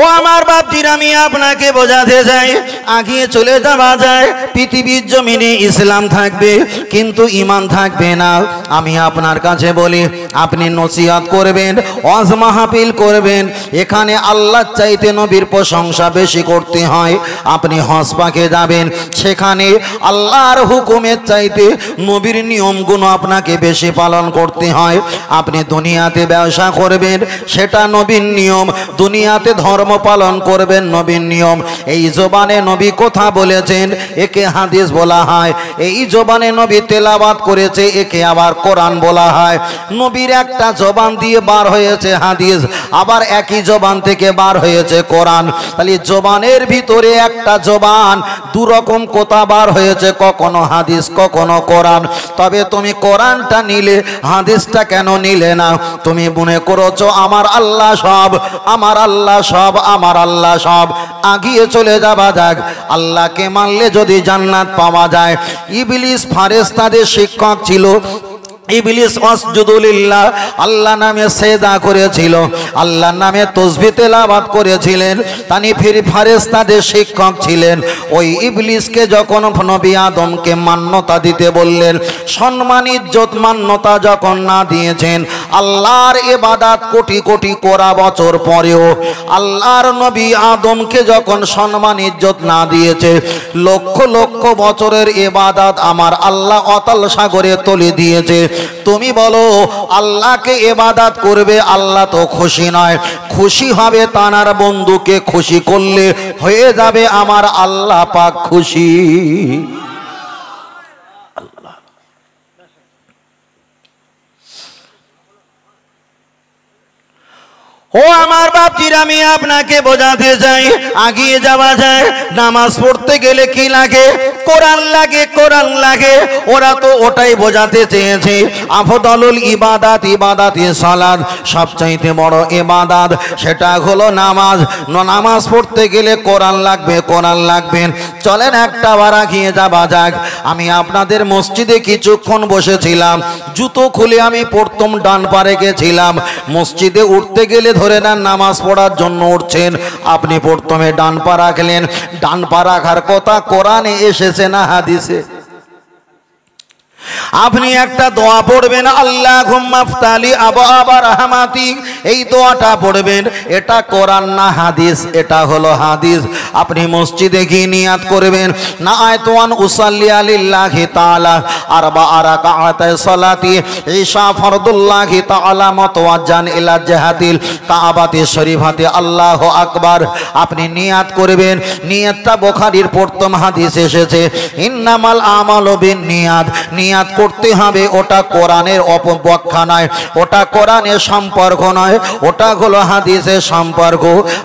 ও আমার বাপজির আমি আপনাকে বোঝাতে যাই আগিয়ে চলে যাওয়া যায় পৃথিবীর জমিনে ইসলাম থাকবে কিন্তু ইমান থাকবে না আমি আপনার কাছে বলি আপনি নসিহাত করবেন অজ মাহাপিল করবেন এখানে আল্লাহ চাইতে নবীর প্রশংসা বেশি করতে হয় আপনি হজ পাকে যাবেন সেখানে আল্লাহর হুকুমের চাইতে নবীর নিয়মগুলো আপনাকে বেশি পালন করতে হয় আপনি দুনিয়াতে ব্যবসা করবেন সেটা নবীর নিয়ম দুনিয়াতে ধর ধর্ম পালন করবেন নবীর নিয়ম এই জোবানে নবী কথা বলেছেন একে হাদিস বলা হয় এই জোবানে নবী তেলাবাদ করেছে একে আবার কোরআন বলা হয় নবীর একটা জবান দিয়ে বার হয়েছে হাদিস আবার একই জবান থেকে বার হয়েছে কোরআন তাহলে জবানের ভিতরে একটা জবান দুরকম কথা বার হয়েছে কখনো হাদিস কখনো কোরআন তবে তুমি কোরআনটা নিলে হাদিসটা কেন নিলে না তুমি মনে করছো আমার আল্লাহ সব আমার আল্লাহ সব সব আমার আল্লাহ সব আগিয়ে চলে যাবা যাক আল্লাহকে মানলে যদি জান্নাত পাওয়া যায় ইবিলিস ফারেস্তাদের শিক্ষক ছিল ইবলিস অসজুদুলিল্লাহ আল্লাহ নামে সেদা করেছিল আল্লাহ নামে তসবি তেলাবাদ করেছিলেন তানি ফির তাদের শিক্ষক ছিলেন ওই ইবলিসকে যখন নবী আদমকে মান্যতা দিতে বললেন সম্মান ইজ্জত মান্যতা যখন না দিয়েছেন আল্লাহর এবাদাত কোটি কোটি কোরা বছর পরেও আল্লাহর নবী আদমকে যখন সম্মান ইজ্জত না দিয়েছে লক্ষ লক্ষ বছরের এবাদাত আমার আল্লাহ অতাল সাগরে তলে দিয়েছে তুমি বলো আল্লাহকে এবাদাত করবে আল্লাহ তো খুশি নয় খুশি হবে তানার বন্ধুকে খুশি করলে হয়ে যাবে আমার আল্লাহ পাক খুশি ও আমার বাপজির আমি আপনাকে বোঝাতে চাই আগিয়ে যাওয়া যায় নামাজ পড়তে গেলে কি লাগে কোরআন লাগে কোরআন লাগে ওরা তো ওটাই বোঝাতে চেয়েছে আফদলুল ইবাদাত ইবাদাত সালাদ সবচাইতে বড় ইবাদাত সেটা হলো নামাজ নামাজ পড়তে গেলে কোরআন লাগবে কোরআন লাগবেন চলেন একটা বার আগিয়ে যাওয়া যাক আমি আপনাদের মসজিদে কিছুক্ষণ বসেছিলাম জুতো খুলে আমি প্রথম ডান পারে গেছিলাম মসজিদে উঠতে গেলে ধরে নেন নামাজ পড়ার জন্য উঠছেন আপনি প্রথমে ডান পা রাখলেন ডান পা রাখার কথা কোরআনে এসেছে না হাদিসে আপনি একটা দোয়া পড়বেন আল্লাহ ঘুমাফতালি আবা আবার হামাতি এই দোয়াটা পড়বেন এটা করার না হাদিস এটা হলো হাদিস আপনি মসজিদে গিয়ে নিয়াদ করবেন না আয়তোয়ান উসাল্লি আলিল্লাহি তাআলা আর বা আরা কাহাতায় সলাতি ঈশা ফরদুল্লাহি তাআলা মতওয়াজ্জান ইলা জাহাতিল কাবাতি শরীফাতে আল্লাহ আকবার আপনি নিয়াদ করবেন নিয়াদটা বোখারির প্রথম হাদিস এসেছে ইন্নামাল আমালু বিন নিয়াদ নিয়াদ নিয়াত করতে হবে ওটা কোরআনের অপব্যাখ্যা নয় ওটা কোরআনের সম্পর্ক নয় ওটা হলো হাদিসের সম্পর্ক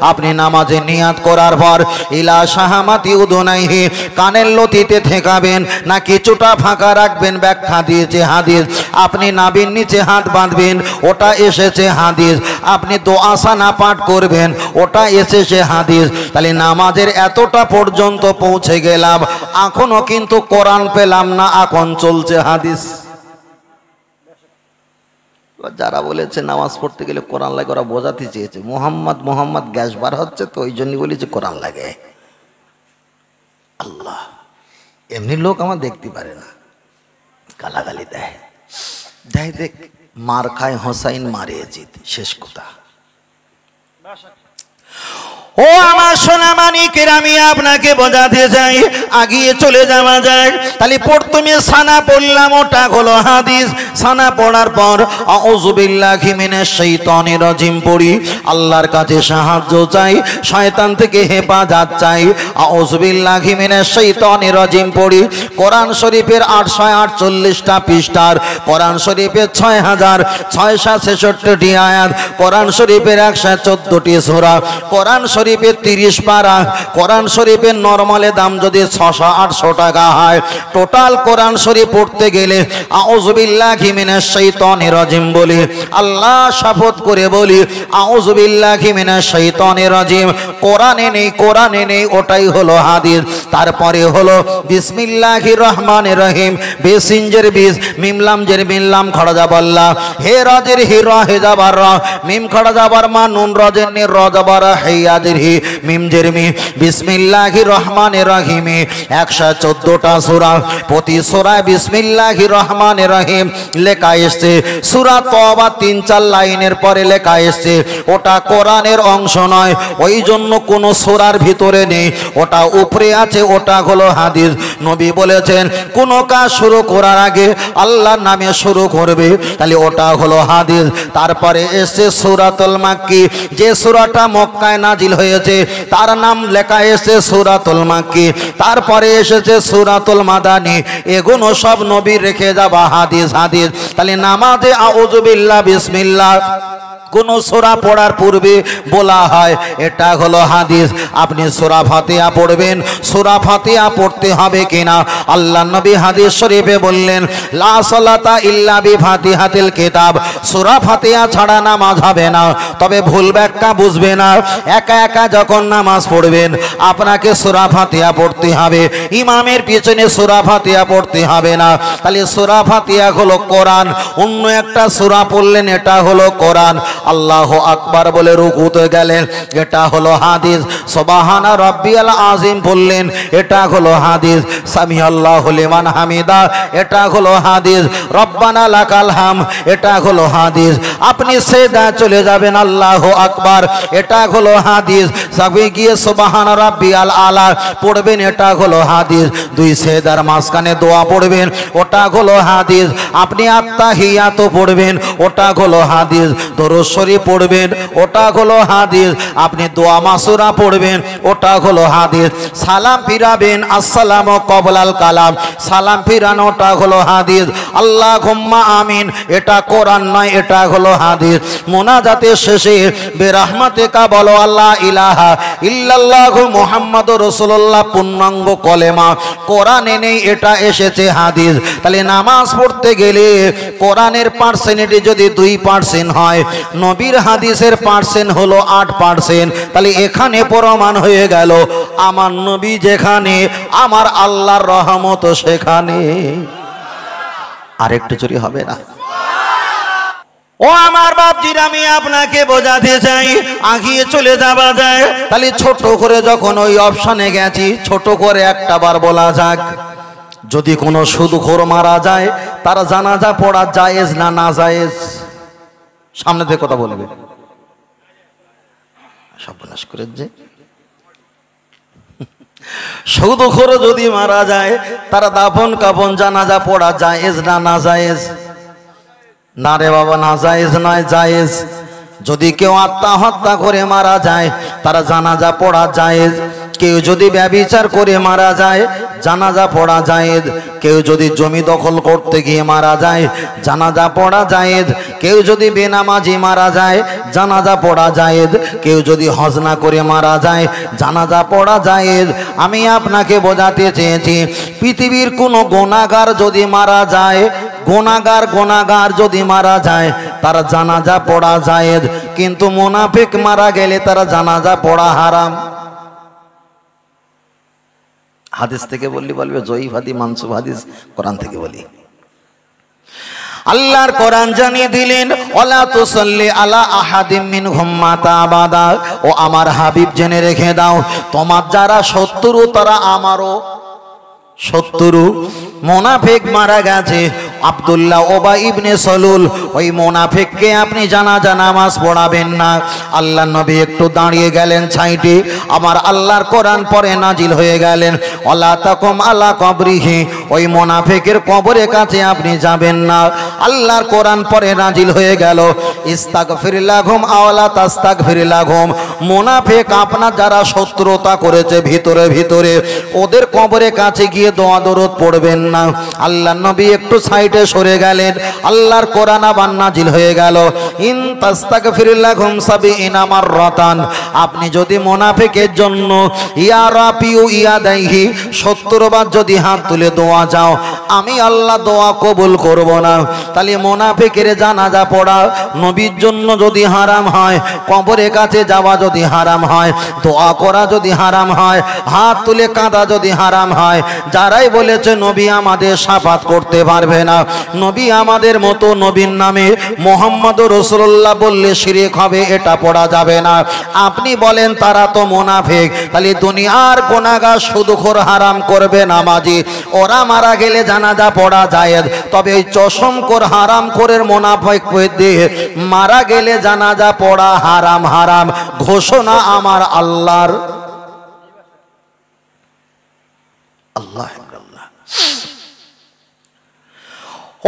আপনি নামাজে নিয়াত করার পর ইলা সাহামাতি উদনাইহি কানের লতিতে ঠেকাবেন না কিছুটা ফাঁকা রাখবেন ব্যাখ্যা দিয়েছে হাদিস আপনি নাবির নিচে হাত বাঁধবেন ওটা এসেছে হাদিস আপনি তো আসানা পাঠ করবেন ওটা এসেছে হাদিস তাহলে নামাজের এতটা পর্যন্ত পৌঁছে গেলাম এখনও কিন্তু কোরআন পেলাম না এখন চলছে হাদিস যারা বলেছে নামাজ পড়তে গেলে কোরআন লাগে ওরা বোঝাতে চেয়েছে মোহাম্মদ মোহাম্মদ গ্যাস বার হচ্ছে তো ওই জন্যই বলেছে কোরআন লাগে আল্লাহ এমনি লোক আমার দেখতে পারে না গালাগালি দেয় দেয় দেখ মার খায় হোসাইন মারিয়ে জিত শেষ কথা ও আমার সোনা মানিকের আমি আপনাকে বোঝাতে যাই আগিয়ে চলে যাওয়া যায় তাহলে প্রথমে সানা পড়লাম ওটা হলো হাদিস সানা পড়ার পর অজুবিল্লা ঘিমিনের সেই তনের অজিম পড়ি আল্লাহর কাছে সাহায্য চাই শয়তান থেকে হেফাজত চাই অজুবিল্লা ঘিমিনের সেই তনের অজিম পড়ি কোরআন শরীফের আটশো আটচল্লিশটা পৃষ্ঠার কোরআন শরীফের ছয় হাজার ছয়শ ছেষট্টিটি আয়াত কোরআন শরীফের একশো চোদ্দটি সোরা কোরআন শরীফ শরীফের তিরিশ পারা কোরআন শরীফের নর্মালে দাম যদি ছশো আটশো টাকা হয় টোটাল কোরআন শরীফ পড়তে গেলে আউজবিল্লা ঘিমিনের সেই তনিরজিম বলি আল্লাহ শপথ করে বলি আউজবিল্লা ঘিমিনের সেই তনিরজিম কোরআনে নেই কোরআনে নেই ওটাই হলো হাদিস তারপরে হলো বিসমিল্লাহ রহমান রহিম বেসিনজের বিষ মিমলাম জের মিল্লাম খড়জা বল্লা হে রজের হির হে যাবার র মিম যাবার মা নুন রজের নির রজাবার হেয়াজ মিনাল্লাদিহি মিম জেরমি প্রতি রহিম লেখা তিন চার লাইনের পরে লেখা ওটা কোরআনের অংশ নয় ওই জন্য কোনো ভিতরে নেই ওটা উপরে আছে ওটা হলো হাদিস নবী বলেছেন কোনো কাজ শুরু করার আগে আল্লাহর নামে শুরু করবে তাহলে ওটা হলো হাদিস তারপরে এসে সুরাতল মাক্কি যে সূরাটা মক্কায় নাজিল হয়েছে তার নাম লেখা এসে সুরাতুল মাকি তারপরে এসেছে সুরাতুল মাদানি এগুলো সব নবী রেখে যাবা হাদিস হাদিস তাহলে নামাজে আউজুবিল্লা বিসমিল্লা কোন সোরা পড়ার পূর্বে বলা হয় এটা হলো হাদিস আপনি সোরা ফাতেহা পড়বেন সোরা ফাতেহা পড়তে হবে কিনা আল্লাহ নবী হাদিস শরীফে বললেন লা ইল্লাবি ইল্লা বি ফাতিহাতিল কিতাব সোরা ফাতেহা ছাড়া নামাজ হবে না তবে ভুল ব্যাখ্যা বুঝবে না একা একা যখন নামাজ পড়বেন আপনাকে সোরা ফাতেহা পড়তে হবে ইমামের পিছনে সোরা ফাতেহা পড়তে হবে না তাহলে সোরা ফাতেহা হলো কোরআন অন্য একটা সোরা পড়লেন এটা হলো কোরআন আল্লাহ আকবার বলে রুকুতে গেলেন এটা হলো হাদিস সবাহানা রব্বিয়াল আজিম বললেন এটা হলো হাদিস সামি আল্লাহ হলিমান হামিদা এটা হলো হাদিস রব্বানা লাকাল হাম এটা হলো হাদিস আপনি সেদা চলে যাবেন আল্লাহ আকবার এটা হলো হাদিস সাবি গিয়ে সোবাহান রব্বিয়াল আলা পড়বেন এটা হলো হাদিস দুই সেদার মাঝখানে দোয়া পড়বেন ওটা হলো হাদিস আপনি আত্মা তো পড়বেন ওটা হলো হাদিস দরুস শরীফ পড়বেন ওটা হলো হাদিস আপনি দোয়া মাসুরা পড়বেন ওটা হলো হাদিস সালাম ফিরাবেন আসসালাম ও কবলাল কালাম সালাম ফিরানোটা হলো হাদিস আল্লাহ ঘুম্মা আমিন এটা কোরআন নয় এটা হলো হাদিস মোনাজাতের শেষে কা বলো আল্লাহ ইলাহা ইল্লাল্লাহ মোহাম্মদ রসুল্লাহ পূর্ণাঙ্গ কলেমা কোরআনে নেই এটা এসেছে হাদিস তাহলে নামাজ পড়তে গেলে কোরআনের পার্সেন্টেজ যদি দুই পার্সেন্ট হয় নবীর হাদিসের পার্সেন্ট হলো আট পার্সেন্ট তাহলে এখানে প্রমাণ হয়ে গেল আমার নবী যেখানে আমার আল্লাহর রহমত সেখানে আরেকটু চুরি হবে না ও আমার বাপজির আমি আপনাকে বোঝাতে চাই আগিয়ে চলে যাওয়া যায় তাহলে ছোট করে যখন ওই অপশানে গেছি ছোট করে একটা বার বলা যাক যদি কোনো সুদখোর মারা যায় তার জানাজা পড়া জায়েজ না না জায়েজ সামনে থেকে কথা বলবে সর্বনাশ করে যে সৌদ খোর যদি মারা যায় তারা দাফন কাফন জানাজা পড়া জায়েজ না না জায়েজ না রে বাবা না জায়েজ নয় জায়েজ যদি কেউ আত্মহত্যা করে মারা যায় তারা জানাজা পড়া জায়েজ কেউ যদি ব্যবচার করে মারা যায় জানাজা পড়া জায়েদ কেউ যদি জমি দখল করতে গিয়ে মারা যায় জানাজা পড়া জায়েদ কেউ যদি বেনামাজি মারা যায় জানাজা পড়া জায়েদ কেউ যদি হজনা করে মারা যায় জানাজা পড়া জায়েদ আমি আপনাকে বোঝাতে চেয়েছি পৃথিবীর কোনো গোনাগার যদি মারা যায় গোনাগার গোনাগার যদি মারা যায় তার জানাজা পড়া জায়েদ কিন্তু মোনাফিক মারা গেলে তারা জানাজা পড়া হারাম হাদিস থেকে বললি বলবে জয়ীফ হাদি মানসুব হাদিস কোরআন থেকে বলি আল্লাহর কোরআন জানিয়ে দিলেন ওলা তুসাল্লি আলা আহাদিম মিন হুম্মাতা ও আমার হাবিব জেনে রেখে দাও তোমার যারা শত্রু তারা আমারও শত্রু মোনাফেক মারা গেছে আবদুল্লাহ ওবা ইবনে সলুল ওই মোনাফেককে আপনি জানা জানা নামাজ পড়াবেন না আল্লাহ নবী একটু দাঁড়িয়ে গেলেন ছাইটি আমার আল্লাহর কোরআন পরে নাজিল হয়ে গেলেন আল্লাহ তখন আল্লাহ কবরিহি ওই মোনাফেকের কবরের কাছে আপনি যাবেন না আল্লাহর কোরআন পরে নাজিল হয়ে গেল ইস্তাক ফিরিলা ঘুম আওলা তাস্তাক ফিরিলা ঘুম মোনাফেক আপনার যারা শত্রুতা করেছে ভিতরে ভিতরে ওদের কবরের কাছে গিয়ে দোয়া দরদ পড়বেন না আল্লাহ নবী একটু সাইড কেটে সরে গেলেন আল্লাহর কোরআনা বান্না জিল হয়ে গেল ইনতাস্তাক তাস্তাক ফিরিল্লা ঘুমসাবি ইনামার রতান আপনি যদি মোনাফেকের জন্য ইয়া রাপিউ ইয়া দেহি সত্তর বার যদি হাত তুলে দোয়া যাও আমি আল্লাহ দোয়া কবুল করব না তাহলে মোনাফেকের জানাজা পড়া নবীর জন্য যদি হারাম হয় কবরের কাছে যাওয়া যদি হারাম হয় দোয়া করা যদি হারাম হয় হাত তুলে কাঁদা যদি হারাম হয় যারাই বলেছে নবী আমাদের সাফাত করতে পারবে না নবী আমাদের মতো নবীর নামে মোহাম্মদ রসুল্লাহ বললে শিরেক হবে এটা পড়া যাবে না আপনি বলেন তারা তো মোনাফেক তাহলে দুনিয়ার গোনাগা সুদুখোর হারাম করবে নামাজি ওরা মারা গেলে জানাজা পড়া যায় তবে ওই চশমকোর হারাম করের মোনাফেক দিয়ে মারা গেলে জানাজা পড়া হারাম হারাম ঘোষণা আমার আল্লাহর আল্লাহ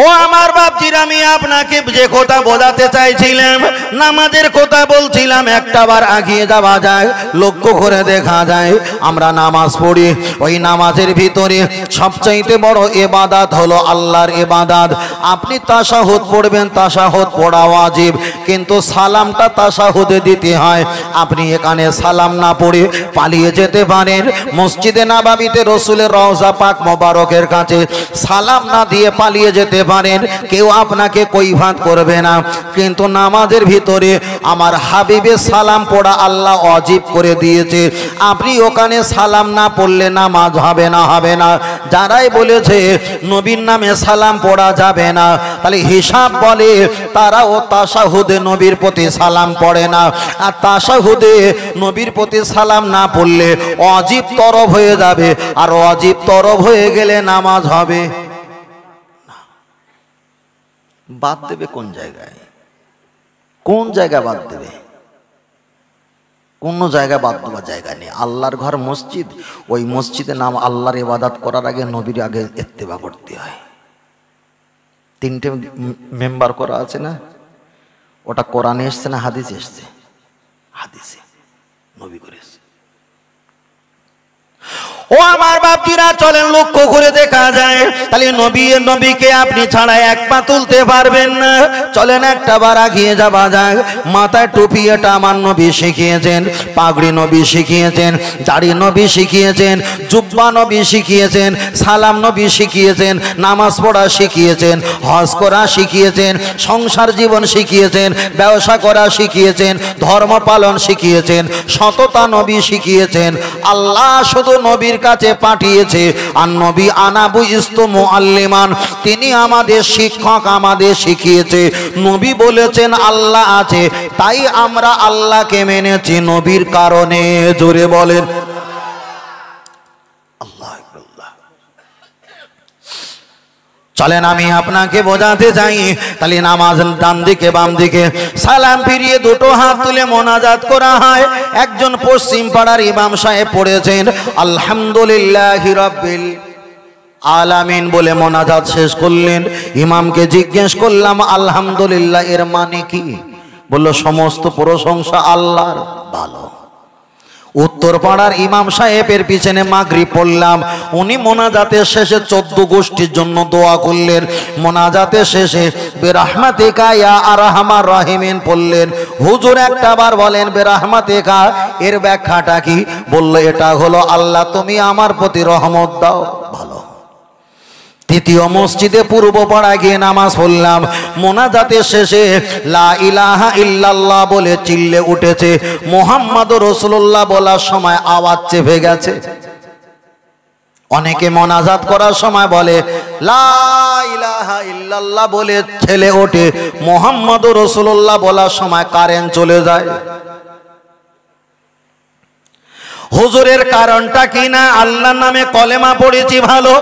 ও আমার বাপজির আমি আপনাকে যে কথা বোঝাতে চাইছিলাম নামাজের কথা বলছিলাম একটা বার আগিয়ে যাওয়া যায় লক্ষ্য করে দেখা যায় আমরা নামাজ পড়ি ওই নামাজের ভিতরে সবচাইতে বড় এবাদাত হলো আল্লাহর এবাদাত আপনি তাসাহত পড়বেন তাসাহত পড়া ওয়াজিব কিন্তু সালামটা তাসাহতে দিতে হয় আপনি এখানে সালাম না পড়ে পালিয়ে যেতে পারেন মসজিদে না নাবাবিতে রসুলের রওজা পাক মোবারকের কাছে সালাম না দিয়ে পালিয়ে যেতে পারেন কেউ আপনাকে কৈভাত করবে না কিন্তু নামাজের ভিতরে আমার হাবিবে সালাম পড়া আল্লাহ অজীব করে দিয়েছে আপনি ওখানে সালাম না পড়লে নামাজ হবে না হবে না যারাই বলেছে নবীর নামে সালাম পড়া যাবে না তাহলে হিসাব বলে তারা ও তাসাহুদে নবীর প্রতি সালাম পড়ে না আর তাসাহুদে নবীর প্রতি সালাম না পড়লে অজীব তরব হয়ে যাবে আর অজীব তরব হয়ে গেলে নামাজ হবে বাদ দেবে কোন জায়গায় কোন জায়গা বাদ দেবে কোনো জায়গা বাদ দেওয়ার জায়গা নেই আল্লাহর ঘর মসজিদ ওই মসজিদে নাম আল্লাহর ইবাদাত করার আগে নবীর আগে এর্তেবা করতে হয় তিনটে মেম্বার করা আছে না ওটা কোরআনে এসছে না হাদিসে এসছে হাদিসে নবী করেছে ও আমার বাপজিরা চলেন লক্ষ্য করে দেখা যায় তাহলে নবী নবীকে আপনি ছাড়া এক পা তুলতে পারবেন না চলেন একটা বার আগিয়ে যাওয়া যাক মাথায় টুপি এটা আমার নবী শিখিয়েছেন পাগড়ি নবী শিখিয়েছেন দাড়ি নবী শিখিয়েছেন জুব্বা নবী শিখিয়েছেন সালাম নবী শিখিয়েছেন নামাজ পড়া শিখিয়েছেন হজ করা শিখিয়েছেন সংসার জীবন শিখিয়েছেন ব্যবসা করা শিখিয়েছেন ধর্ম পালন শিখিয়েছেন সততা নবী শিখিয়েছেন আল্লাহ শুধু নবী নবীর কাছে পাঠিয়েছে আর নবী আনাবু ইস্তমু আল্লিমান তিনি আমাদের শিক্ষক আমাদের শিখিয়েছে নবী বলেছেন আল্লাহ আছে তাই আমরা আল্লাহকে মেনেছি নবীর কারণে জোরে বলেন আল্লাহ চলেন আমি আপনাকে বোঝাতে চাই তাহলে নামাজ ডান দিকে বাম দিকে সালাম ফিরিয়ে দুটো হাত তুলে মোনাজাত করা হয় একজন পশ্চিম পাড়ার ইমাম সাহেব পড়েছেন আলহামদুলিল্লাহ হিরব্বিল আলামিন বলে মোনাজাত শেষ করলেন ইমামকে জিজ্ঞেস করলাম আলহামদুলিল্লাহ এর মানে কি বলল সমস্ত প্রশংসা আল্লাহর ভালো উত্তর পাড়ার ইমাম সাহেবের পিছনে মাগরি পড়লাম উনি মোনাজাতের শেষে চোদ্দ গোষ্ঠীর জন্য দোয়া করলেন মোনাজাতের শেষে বেরাহমাতে কায়া আরহামার রাহিমিন পড়লেন হুজুর একটা বার বলেন বেরাহমাতে কা এর ব্যাখ্যাটা কি বললো এটা হলো আল্লাহ তুমি আমার প্রতি রহমত দাও দ্বিতীয় মসজিদে পূর্ব পাড়া গিয়ে নামাজ পড়লাম মোনাজাতের শেষে লা ইলাহা ইল্লাল্লাহ বলে চিল্লে উঠেছে মোহাম্মদ রসুল্লাহ বলার সময় আওয়াজ চেপে গেছে অনেকে মোনাজাত করার সময় বলে লা ইলাহা ইল্লাল্লাহ বলে ছেলে ওঠে মোহাম্মদ রসুল্লাহ বলার সময় কারেন্ট চলে যায় হুজুরের কারণটা কি না আল্লাহ নামে কলেমা পড়েছি ভালো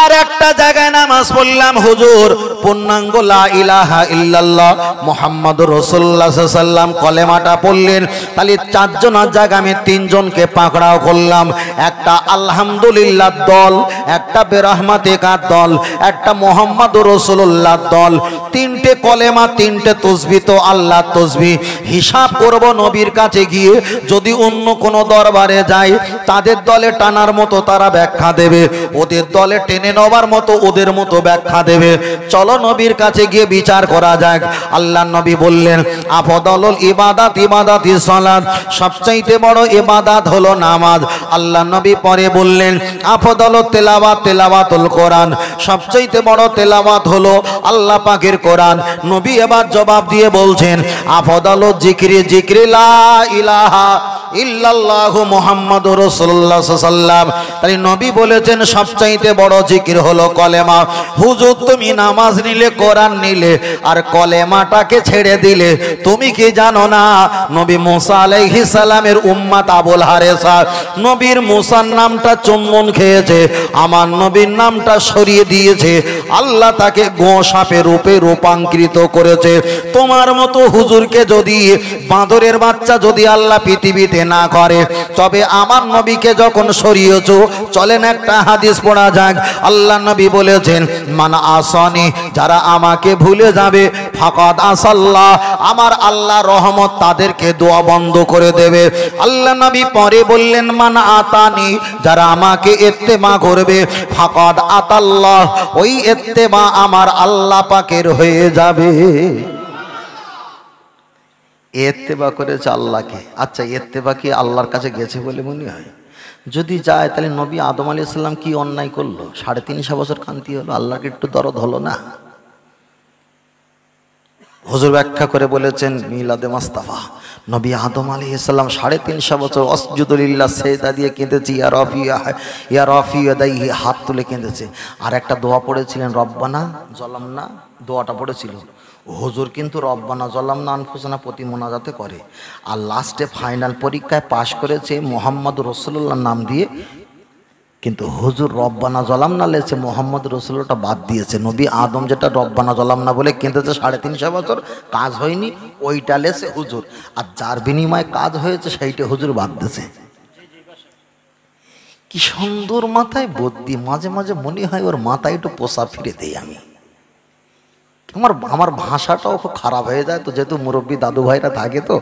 আর একটা জায়গায় নামাজ পড়লাম হুজুর পূর্ণাঙ্গ ইলাহা ইল্লাল্লাহ মোহাম্মদ রসুল্লাহ কলেমাটা পড়লেন তাহলে চারজনের জায়গা আমি তিনজনকে পাকড়াও করলাম একটা আলহামদুলিল্লাহ দল একটা বেরাহমাতেকার দল একটা মোহাম্মদ রসুল্লাহ দল তিনটে কলেমা তিনটে তসবি তো আল্লাহ তসবি হিসাব করব নবীর কাছে গিয়ে যদি অন্য কোনো দরবারে যাই তাদের দলে টানার মতো তারা ব্যাখ্যা দেবে ওদের দলে টেনে নেওয়ার মতো ওদের মতো ব্যাখ্যা দেবে চলো নবীর কাছে গিয়ে বিচার করা যাক আল্লাহ নবী বললেন আফদলুল ইবাদাত ইবাদাত সলাদ সবচাইতে বড় ইবাদাত হলো নামাজ আল্লাহ নবী পরে বললেন আফদল তেলাওয়াত তেলাওয়াতুল কোরআন সবচাইতে বড় তেলাওয়াত হলো আল্লাহ পাকের কোরআন নবী এবার জবাব দিয়ে বলছেন আফদল জিক্রি জিক্রি লা ইলাহা ইল্লাল্লাহু মুহাম্মাদুর রাসূলুল্লাহ সাল্লাম তাই নবী বলেছেন সবচাইতে বড় জিকির হলো কলেমা হুজুর তুমি নামাজ নিলে কোরআন নিলে আর কলেমাটাকে ছেড়ে দিলে তুমি কি জানো না নবী মুসা আলাইহিস সালামের উম্মাত আবুল হারেসা নবীর মুসার নামটা চুম্বন খেয়েছে আমার নবীর নামটা সরিয়ে দিয়েছে আল্লাহ তাকে গোঁ সাপে রূপে রূপান্তরিত করেছে তোমার মতো হুজুরকে যদি বাঁদরের বাচ্চা যদি আল্লাহ পৃথিবীতে দিতে না করে তবে আমার নবীকে যখন সরিয়েছ চলেন একটা হাদিস পড়া যাক আল্লাহ নবী বলেছেন মান আসনি যারা আমাকে ভুলে যাবে ফাকাদ আসাল্লাহ আমার আল্লাহ রহমত তাদেরকে দোয়া বন্ধ করে দেবে আল্লাহ নবী পরে বললেন মান আতানি যারা আমাকে এত্তেমা করবে ফাকাদ আতাল্লাহ ওই এত্তেমা আমার আল্লাহ পাকের হয়ে যাবে এত্তেবা করেছে আল্লাহকে আচ্ছা এত্তেবা কি আল্লাহর কাছে গেছে বলে মনে হয় যদি যায় তাহলে নবী আদম আলি ইসলাম কি অন্যায় করলো সাড়ে তিনশো বছর কান্তি হলো আল্লাহকে একটু দরদ হলো না হজুর ব্যাখ্যা করে বলেছেন মিলাদে মাস্তাফা নবী আদম আলী ইসলাম সাড়ে তিনশো বছর অসজুদুলিল্লা সেদা দিয়ে কেঁদেছি ইয়া রফিয়া ইয়া রফিয়া দাই হাত তুলে কেঁদেছে আর একটা দোয়া পড়েছিলেন রব্বানা না দোয়াটা পড়েছিল হজুর কিন্তু রব্বানা জল্লাম নানফুসানা প্রতি মোনাজাতে করে আর লাস্টে ফাইনাল পরীক্ষায় পাশ করেছে মোহাম্মদ রসুল্লাহ নাম দিয়ে কিন্তু হুজুর রব্বানা জলাম না লেছে মোহাম্মদ রসুল্লাহটা বাদ দিয়েছে নবী আদম যেটা রব্বানা জলাম না বলে যে সাড়ে তিনশো বছর কাজ হয়নি ওইটা লেছে হুজুর আর যার বিনিময়ে কাজ হয়েছে সেইটা হুজুর বাদ দিয়েছে কি সুন্দর মাথায় বদ্যি মাঝে মাঝে মনে হয় ওর মাথায় একটু পোষা ফিরে দেয় আমি আমার আমার ভাষাটাও খুব খারাপ হয়ে যায় তো যেহেতু মুরব্বী দাদু ভাইরা থাকে তো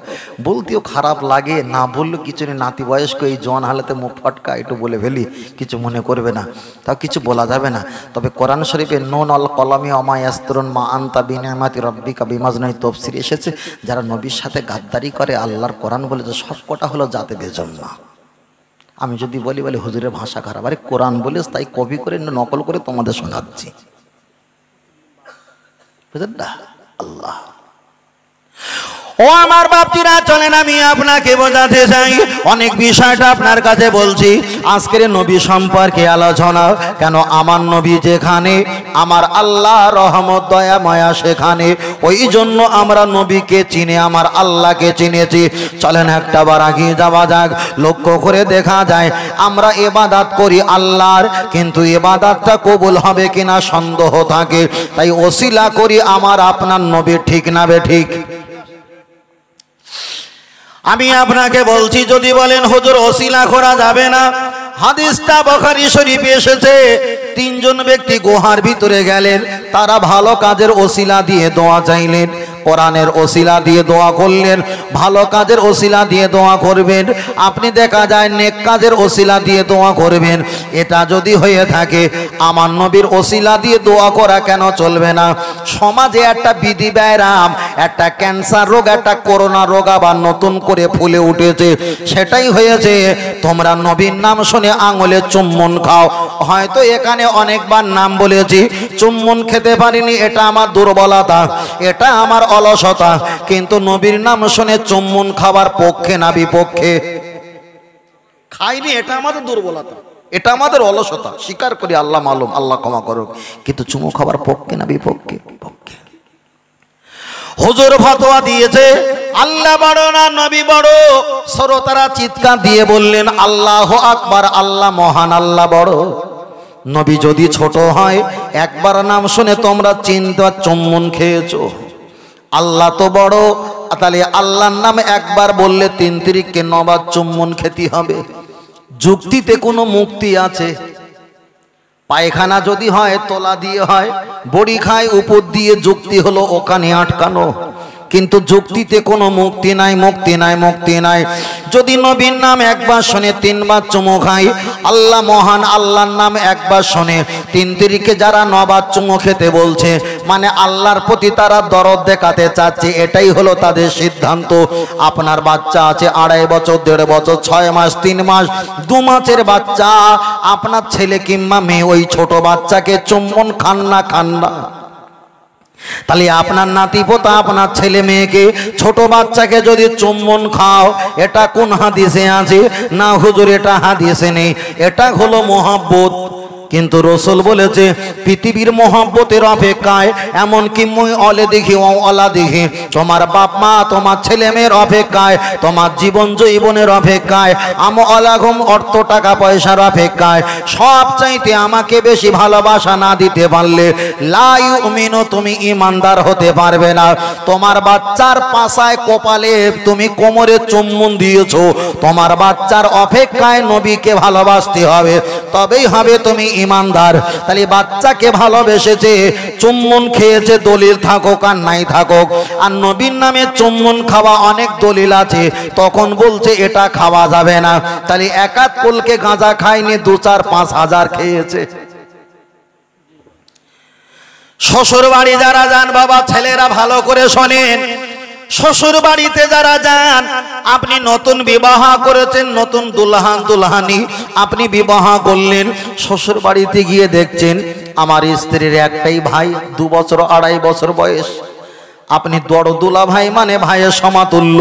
বলতেও খারাপ লাগে না বললেও কিছু নেই নাতি বয়স্ক এই জন হালাতে মুখ ফটকা একটু বলে ফেলি কিছু মনে করবে না তাও কিছু বলা যাবে না তবে কোরআন শরীফে নোন অল কলমি অমায়াস্তরণ মা আন্তা বিনামাতি রব্বিকা বিমাজ নয় তফসির এসেছে যারা নবীর সাথে গাদ্দারি করে আল্লাহর কোরআন বলে যে সব কটা হলো জাতে বেজন্মা আমি যদি বলি বলে হুজুরের ভাষা খারাপ আরে কোরআন বলিস তাই কবি করে নকল করে তোমাদের শোনাচ্ছি dah Allah. ও আমার বাপতিরা চলেন আমি আপনাকে বোঝাতে চাই অনেক বিষয়টা আপনার কাছে বলছি আজকের নবী সম্পর্কে আলোচনা কেন আমার নবী যেখানে আমার আল্লাহ রহমত দয়া মায়া সেখানে ওই জন্য আমরা নবীকে চিনে আমার আল্লাহকে চিনেছি চলেন একটা বার আগিয়ে যাওয়া যাক লক্ষ্য করে দেখা যায় আমরা এবাদাত করি আল্লাহর কিন্তু এবাদাতটা কবুল হবে কিনা সন্দেহ থাকে তাই ওসিলা করি আমার আপনার নবী ঠিক না বে ঠিক আমি আপনাকে বলছি যদি বলেন হজুর অশিলা করা যাবে না হাদিসটা বখারি শরীফে এসেছে তিনজন ব্যক্তি গুহার ভিতরে গেলেন তারা ভালো কাজের ওসিলা দিয়ে দোয়া চাইলেন কোরআনের ওসিলা দিয়ে দোয়া করলেন ভালো কাজের ওসিলা দিয়ে দোয়া করবেন আপনি দেখা যায় নেক কাজের ওসিলা দিয়ে দোয়া করবেন এটা যদি হয়ে থাকে আমার নবীর ওসিলা দিয়ে দোয়া করা কেন চলবে না সমাজে একটা বিধি ব্যায়াম একটা ক্যান্সার রোগ একটা করোনা রোগ আবার নতুন করে ফুলে উঠেছে সেটাই হয়েছে তোমরা নবীর নাম শুনে আঙুলে চুম্বন খাও হয়তো এখানে অনেকবার নাম বলেছি চুম্বন খেতে পারিনি এটা আমার দুর্বলতা এটা আমার অলসতা কিন্তু নবীর নাম শুনে চুম্বন খাবার পক্ষে না বিপক্ষে খাইনি এটা আমাদের দুর্বলতা এটা আমাদের অলসতা স্বীকার করি আল্লাহ মালুম আল্লাহ ক্ষমা করুক কিন্তু চুমু খাবার পক্ষে না বিপক্ষে পক্ষে হুজুর ফতোয়া দিয়েছে আল্লাহ বড় না নবী বড় শ্রোতারা চিৎকার দিয়ে বললেন আল্লাহ আকবার আল্লাহ মহান আল্লাহ বড় নবী যদি ছোট হয় একবার নাম শুনে তোমরা চিন্তা চুম্বন খেয়েছো আল্লাহ তো বড় তাহলে আল্লাহর নামে একবার বললে তিন তিরিককে নবাদ চুম্বন খেতে হবে যুক্তিতে কোনো মুক্তি আছে পায়খানা যদি হয় তোলা দিয়ে হয় বড়ি খায় উপর দিয়ে যুক্তি হলো ওখানে আটকানো কিন্তু যুক্তিতে কোনো মুক্তি নাই মুক্তি নাই মুক্তি নাই যদি নবীর নাম একবার শোনে তিনবার চুমু খাই আল্লাহ মহান আল্লাহর নাম একবার শোনে তিন তিরিকে যারা নবার চুমু খেতে বলছে মানে আল্লাহর প্রতি তারা দরদ দেখাতে চাচ্ছে এটাই হলো তাদের সিদ্ধান্ত আপনার বাচ্চা আছে আড়াই বছর দেড় বছর ছয় মাস তিন মাস দু মাসের বাচ্চা আপনার ছেলে কিংবা মেয়ে ওই ছোট বাচ্চাকে চুম্বন খান না খান না তাহলে আপনার নাতিপোতা আপনার ছেলে মেয়েকে ছোট বাচ্চাকে যদি চুম্বন খাও এটা কোন হাদিসে আছে না হুজুর এটা হাদিসে নেই এটা হলো মহাব্বত কিন্তু রসুল বলেছে পৃথিবীর মহাব্বতের অপেক্ষায় এমনকি মুই অলে দেখি ও অলা দেখি তোমার বাপ মা তোমার মেয়ের অপেক্ষায় তোমার জীবন জীবনের অপেক্ষায় আম অলাঘুম অর্থ টাকা পয়সার অপেক্ষায় সব চাইতে আমাকে বেশি ভালোবাসা না দিতে পারলে লাই উমিনো তুমি ইমানদার হতে পারবে না তোমার বাচ্চার পাশায় কপালে তুমি কোমরে চুম্বন দিয়েছো তোমার বাচ্চার অপেক্ষায় নবীকে ভালোবাসতে হবে তবেই হবে তুমি ইমানদার তাহলে বাচ্চাকে ভালোবেসেছে চুম্বন খেয়েছে দলিল থাকুক আর নাই থাকুক আর নবীর নামে চুম্বন খাওয়া অনেক দলিল আছে তখন বলছে এটা খাওয়া যাবে না তাহলে একাত কোলকে গাঁজা খায়নি দু চার পাঁচ হাজার খেয়েছে শ্বশুর বাড়ি যারা যান বাবা ছেলেরা ভালো করে শোনেন শ্বশুর বাড়িতে যারা যান আপনি নতুন বিবাহ করেছেন নতুন দুলহান দুলহানি আপনি বিবাহ করলেন শ্বশুর বাড়িতে গিয়ে দেখছেন আমার স্ত্রীর একটাই ভাই দু বছর আড়াই বছর বয়স আপনি বড় দুলা ভাই মানে ভাইয়ের সমাতুল্য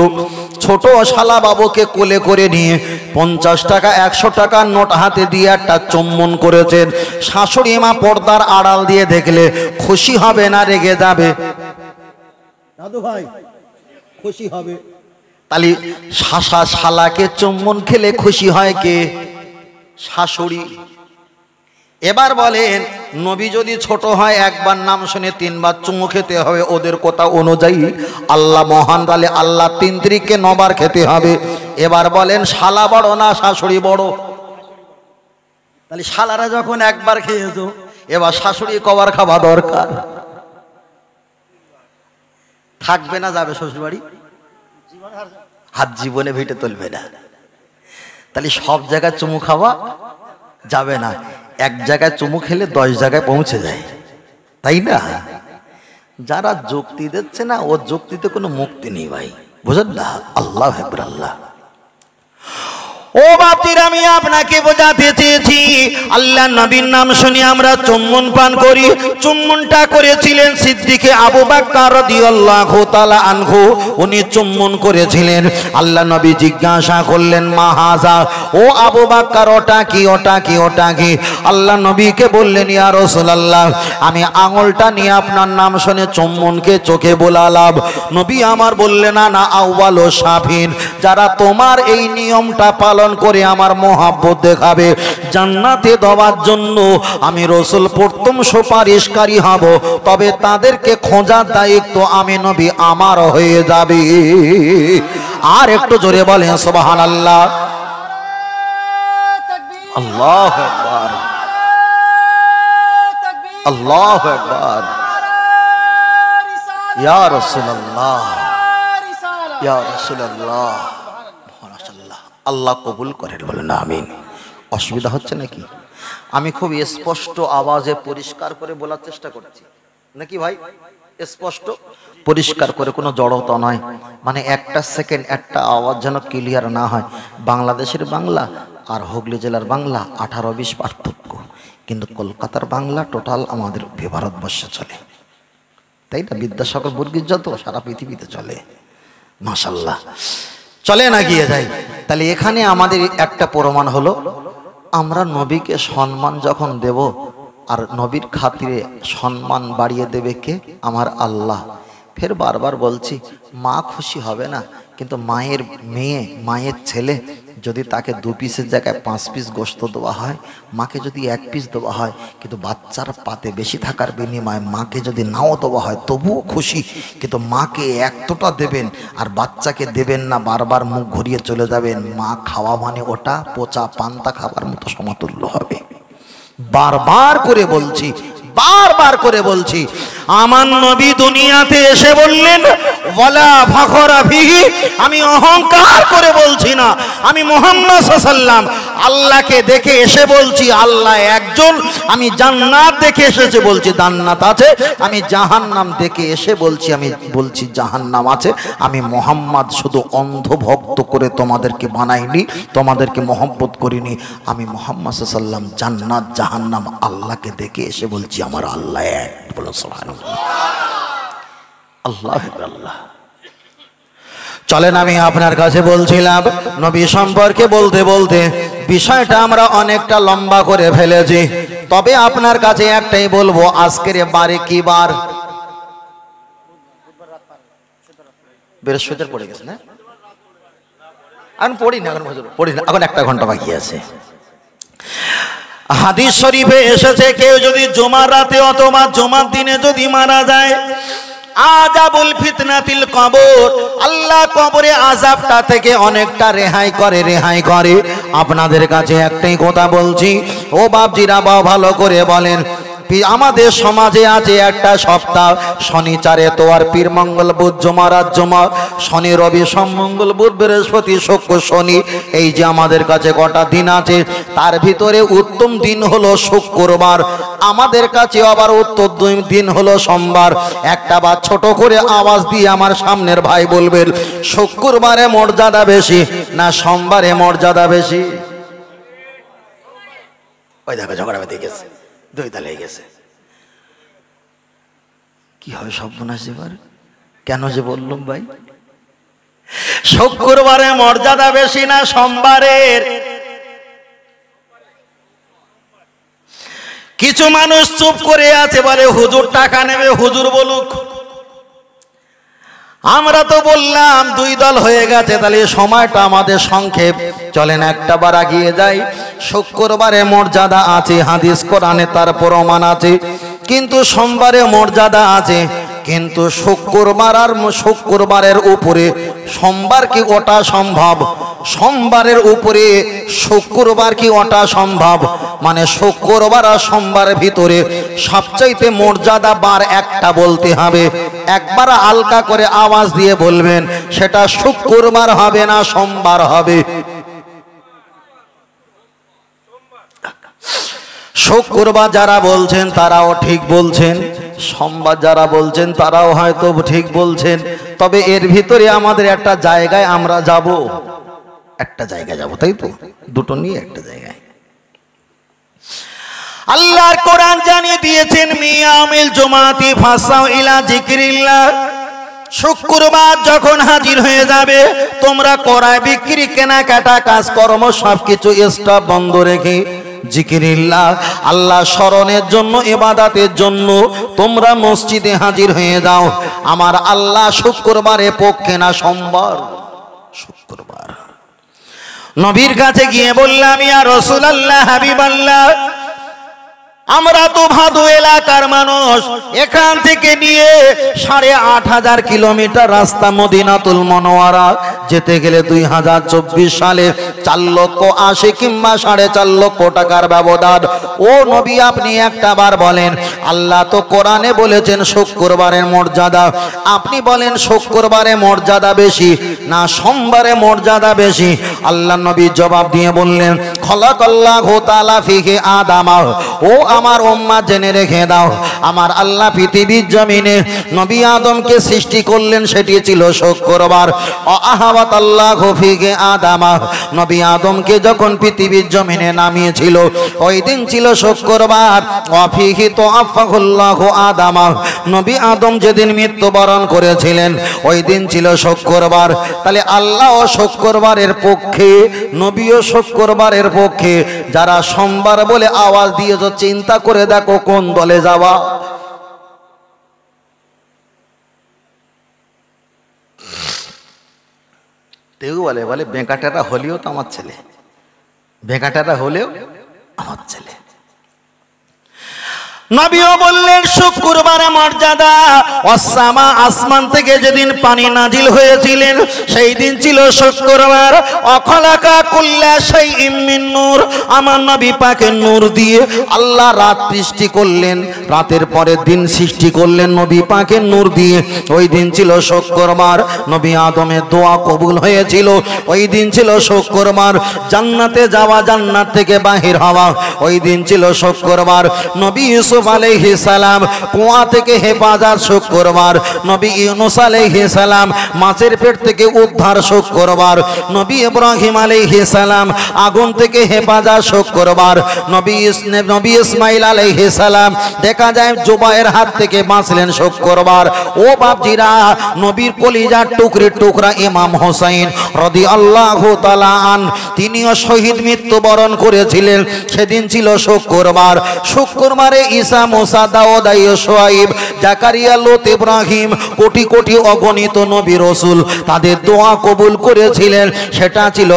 ছোট শালা বাবুকে কোলে করে নিয়ে পঞ্চাশ টাকা একশো টাকা নোট হাতে দিয়ে একটা চুম্বন করেছেন শাশুড়ি মা পর্দার আড়াল দিয়ে দেখলে খুশি হবে না রেগে যাবে দাদু ভাই খুশি হবে তাহলে শাসা শালাকে চুম্বন খেলে খুশি হয় কে শাশুড়ি এবার বলেন নবী যদি ছোট হয় একবার নাম শুনে তিনবার চুমু খেতে হবে ওদের কথা অনুযায়ী আল্লাহ মহান তাহলে আল্লাহ তিন তিরিকে নবার খেতে হবে এবার বলেন শালা বড় না শাশুড়ি বড় তাহলে শালারা যখন একবার খেয়েছ এবার শাশুড়ি কবার খাওয়া দরকার থাকবে না যাবে শ্বশুরবাড়ি হাত জীবনে ভেটে তুলবে না তাহলে সব জায়গায় চুমু খাওয়া যাবে না এক জায়গায় চুমু খেলে দশ জায়গায় পৌঁছে যায় তাই না যারা যুক্তি দিচ্ছে না ও যুক্তিতে কোনো মুক্তি নেই ভাই বুঝলেন না আল্লাহ হেবর আল্লাহ ও বাপির আমি আপনাকে বোঝাতে চেয়েছি আল্লাহ নবীর নাম শুনে আমরা চুম্বন পান করি চুম্বনটা করেছিলেন সিদ্দিকে আবু বাক্কার আনহু উনি চুম্বন করেছিলেন আল্লাহ নবী জিজ্ঞাসা করলেন মা ও আবু বাক্কার ওটা কি ওটা কি ওটা কি আল্লাহ নবীকে বললেন ইয়ার রসুলাল্লাহ আমি আঙুলটা নিয়ে আপনার নাম শুনে চুম্বনকে চোখে বোলালাম নবী আমার বললেন না না আউ্বাল ও সাফিন যারা তোমার এই নিয়মটা পালন পালন করে আমার মহাব্বত দেখাবে জান্নাতে দেওয়ার জন্য আমি রসুল প্রথম সুপারিশকারী হব তবে তাদেরকে খোঁজার দায়িত্ব আমি নবী আমার হয়ে যাবে আর একটু জোরে বলে সোবাহান আল্লাহ আল্লাহ আল্লাহ একবার ইয়া রসুল আল্লাহ আল্লাহ আল্লাহ কবুল করেন বলেন আমিন অসুবিধা হচ্ছে নাকি আমি খুব স্পষ্ট আওয়াজে পরিষ্কার করে বলার চেষ্টা করছি নাকি ভাই স্পষ্ট পরিষ্কার করে কোনো জড়তা নয় মানে একটা সেকেন্ড একটা আওয়াজ যেন ক্লিয়ার না হয় বাংলাদেশের বাংলা আর হুগলি জেলার বাংলা আঠারো বিশ পার্থক্য কিন্তু কলকাতার বাংলা টোটাল আমাদের ভারতবর্ষে চলে তাই না বিদ্যাসাগর বর্গীর যত সারা পৃথিবীতে চলে মাসাল্লাহ চলে না গিয়ে যাই তাহলে এখানে আমাদের একটা প্রমাণ হলো আমরা নবীকে সম্মান যখন দেব আর নবীর খাতিরে সম্মান বাড়িয়ে দেবে কে আমার আল্লাহ ফের বারবার বলছি মা খুশি হবে না কিন্তু মায়ের মেয়ে মায়ের ছেলে যদি তাকে দু পিসের জায়গায় পাঁচ পিস গোস্ত দেওয়া হয় মাকে যদি এক পিস দেওয়া হয় কিন্তু বাচ্চার পাতে বেশি থাকার বিনিময়ে মাকে যদি নাও দেওয়া হয় তবুও খুশি কিন্তু মাকে এতটা দেবেন আর বাচ্চাকে দেবেন না বারবার মুখ ঘুরিয়ে চলে যাবেন মা খাওয়া মানে ওটা পচা পান্তা খাবার মতো সমতুল্য হবে বারবার করে বলছি বার বার করে বলছি আমার নবী দুনিয়াতে এসে বললেন ওয়ালা ফখরা ভিহি আমি অহংকার করে বলছি না আমি মোহাম্মদ সাল্লাম আল্লাহকে দেখে এসে বলছি আল্লাহ এক একজন আমি জান্নাত দেখে এসেছে বলছি জান্নাত আছে আমি জাহান্নাম দেখে এসে বলছি আমি বলছি জাহান্নাম আছে আমি মোহাম্মদ শুধু অন্ধভক্ত করে তোমাদেরকে বানাইনি তোমাদেরকে মহব্বত করিনি আমি মোহাম্মদ সাল্লাম জান্নাত জাহান্নাম আল্লাহকে দেখে এসে বলছি আমার আল্লাহ আল্লাহ আল্লাহ চলেন আমি আপনার কাছে বলছিলাম নবী সম্পর্কে বলতে বলতে বিষয়টা আমরা অনেকটা লম্বা করে ফেলেছি তবে আপনার কাছে একটাই বলবো আজকের বারে কি বার বৃহস্পতির পড়ে গেছে না এখন পড়ি না এখন পড়ি না এখন একটা ঘন্টা বাকি আছে হাদিস শরীফে এসেছে কেউ যদি জমার রাতে অথবা জমার দিনে যদি মারা যায় আজাবুল ফিতনাতিল কবর আল্লাহ কবরে আজাবটা থেকে অনেকটা রেহাই করে রেহাই করে আপনাদের কাছে একটাই কথা বলছি ও বাপজিরা বা ভালো করে বলেন আমাদের সমাজে আছে একটা সপ্তাহ শনিচারে তো আর পীর মঙ্গল বুধ জমা রাত জমা শনি রবি মঙ্গল বুধ বৃহস্পতি শুক্র শনি এই যে আমাদের কাছে কটা দিন আছে তার ভিতরে উত্তম দিন হলো শুক্রবার আমাদের কাছে আবার উত্তর দুই দিন হলো সোমবার একটা বা ছোট করে আওয়াজ দিয়ে আমার সামনের ভাই বলবেন শুক্রবারে মর্যাদা বেশি না সোমবারে মর্যাদা বেশি ওই দেখো ঝগড়া বেঁধে গেছে দৈতা লেগে গেছে কি হয় সর্বনাশ এবার কেন যে বললাম ভাই শুক্রবারে মর্যাদা বেশি না সোমবারের কিছু মানুষ চুপ করে আছে বলে হুজুর টাকা নেবে হুজুর বলুক আমরা তো বললাম দুই দল হয়ে গেছে তাহলে সময়টা আমাদের সংক্ষেপ চলেন একটা বার আগিয়ে যাই শুক্রবারে মর্যাদা আছে হাদিস কোরআনে তার প্রমাণ আছে কিন্তু সোমবারে মর্যাদা আছে কিন্তু শুক্রবার আর শুক্রবারের উপরে সোমবার কি ওটা সম্ভব সোমবারের উপরে শুক্রবার কি ওটা সম্ভব মানে শুক্রবার আর সোমবারের ভিতরে সবচাইতে মর্যাদা বার একটা বলতে হবে একবার আলকা করে আওয়াজ দিয়ে বলবেন সেটা শুক্রবার হবে না সোমবার হবে শুক্রবার যারা বলছেন তারাও ঠিক বলছেন সম্বাদ যারা বলছেন তারাও হয়তো ঠিক বলছেন তবে এর ভিতরে আমাদের একটা জায়গায় আমরা যাব একটা জায়গায় যাব তাই তো দুটো নিয়ে একটা জায়গায় আল্লাহর কোরআন জানিয়ে দিয়েছেন মিয়ামিল জমাতি ফাসাও ইলা জিকিরিল্লাহ শুক্রবার যখন হাজির হয়ে যাবে তোমরা করায় বিক্রি কেনাকাটা কাজকর্ম সবকিছু স্টপ বন্ধ রেখে জিকিরিল্লাহ আল্লাহ স্মরণের জন্য এবাদাতের জন্য তোমরা মসজিদে হাজির হয়ে যাও আমার আল্লাহ শুক্রবারে পক্ষে না সোমবার শুক্রবার নবীর কাছে গিয়ে বললাম ইয়া রসুল আল্লাহ হাবিব আল্লাহ আমরা তো ভাদু এলাকার মানুষ এখান থেকে নিয়ে সাড়ে আট হাজার কিলোমিটার রাস্তা মদিনাতুল মনোয়ারা যেতে গেলে দুই হাজার চব্বিশ সালে চার লক্ষ আশি কিংবা সাড়ে চার লক্ষ টাকার ব্যবধান ও নবী আপনি একটা বার বলেন আল্লাহ তো কোরআনে বলেছেন শুক্রবারের মর্যাদা আপনি বলেন শুক্রবারে মর্যাদা বেশি না সোমবারে মর্যাদা বেশি আল্লাহ নবী জবাব দিয়ে বললেন খলাকল্লা ঘোতালা ফিহে আদামা ও আমার ওম্মা জেনে রেখে দাও আমার আল্লাহ পৃথিবীর জমিনে নবী আদমকে সৃষ্টি করলেন সেটি ছিল শোক করবার আহাবাত আল্লাহ হফিকে আদামা নবী আদমকে যখন পৃথিবীর জমিনে নামিয়েছিল ওই দিন ছিল শোক করবার অফিহি তো আফাহুল্লাহ আদামা নবী আদম যেদিন মৃত্যুবরণ করেছিলেন ওই দিন ছিল শোক করবার তাহলে আল্লাহ ও শোক করবারের পক্ষে নবীও শোক করবারের পক্ষে যারা সোমবার বলে আওয়াজ দিয়েছ চিন্তা চিন্তা করে দেখো কোন দলে যাওয়া তেও বলে বলে বেঁকাটারা হলেও তো আমার ছেলে বেঁকাটারা হলেও আমার ছেলে নবীও বললেন শুক্রবার মর্যাদা অসামা আসমান থেকে যেদিন পানি নাজিল হয়েছিলেন সেই দিন ছিল শুক্রবার অখলাকা কুল্লা সেই ইমিন নূর আমার নবী পাকে নূর দিয়ে আল্লাহ রাত সৃষ্টি করলেন রাতের পরের দিন সৃষ্টি করলেন নবী পাকে নূর দিয়ে ওই দিন ছিল শুক্রবার নবী আদমের দোয়া কবুল হয়েছিল ওই দিন ছিল শুক্রবার জান্নাতে যাওয়া জান্নাত থেকে বাহির হওয়া ওই দিন ছিল শুক্রবার নবী ইউসুফ আলাইহিস সালাম কুয়া থেকে থেকে হেফাজার করবার নবী ইউনুস সালাম মাছের পেট থেকে উদ্ধার করবার নবী ইব্রাহিম সালাম আগুন থেকে হেফাজার করবার নবী নবী ইসমাইল সালাম দেখা যায় জুবায়ের হাত থেকে বাঁচলেন করবার ও বাপজিরা নবীর কলিজার টুকরে টুকরা ইমাম হোসাইন রদি আল্লাহ তালান তিনিও শহীদ মৃত্যুবরণ করেছিলেন সেদিন ছিল শুক্রবার শুক্রবারে ঈসা মোসা দাউদ সোয়াইব জাকারিয়া লোত ইব্রাহিম কোটি কোটি অগণিত নবী রসুল তাদের দোয়া কবুল করেছিলেন সেটা ছিল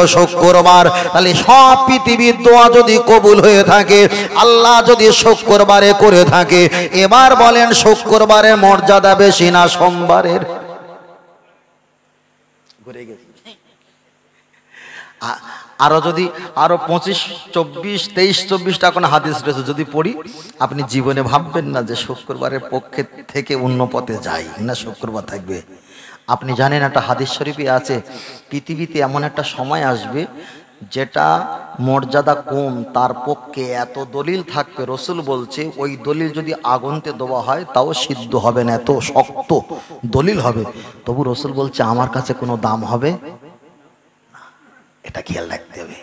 তাহলে সব পৃথিবীর দোয়া যদি কবুল হয়ে থাকে আল্লাহ যদি শুক্রবারে করে থাকে এবার বলেন শুক্রবারে মর্যাদা বেশি না সোমবারের ঘুরে আরও যদি আরও পঁচিশ চব্বিশ তেইশ চব্বিশটা কোনো হাদিস রয়েছে যদি পড়ি আপনি জীবনে ভাববেন না যে শুক্রবারের পক্ষে থেকে অন্য পথে যাই না শুক্রবার থাকবে আপনি জানেন একটা হাদিস শরীফই আছে পৃথিবীতে এমন একটা সময় আসবে যেটা মর্যাদা কম তার পক্ষে এত দলিল থাকবে রসুল বলছে ওই দলিল যদি আগুনতে দেওয়া হয় তাও সিদ্ধ হবে না এত শক্ত দলিল হবে তবু রসুল বলছে আমার কাছে কোনো দাম হবে এটা খেয়াল রাখতে হবে